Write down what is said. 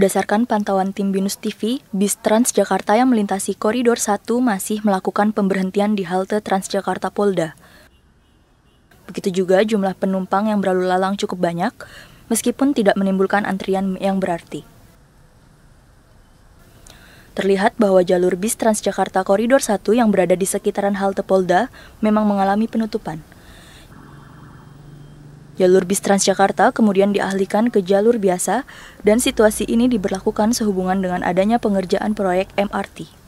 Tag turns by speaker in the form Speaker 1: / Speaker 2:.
Speaker 1: Berdasarkan pantauan tim Binus TV, bis Transjakarta yang melintasi koridor 1 masih melakukan pemberhentian di halte Transjakarta Polda. Begitu juga jumlah penumpang yang berlalu lalang cukup banyak, meskipun tidak menimbulkan antrian yang berarti. Terlihat bahwa jalur bis Transjakarta Koridor 1 yang berada di sekitaran halte Polda memang mengalami penutupan. Jalur bis Transjakarta kemudian dialihkan ke jalur biasa dan situasi ini diberlakukan sehubungan dengan adanya pengerjaan proyek MRT.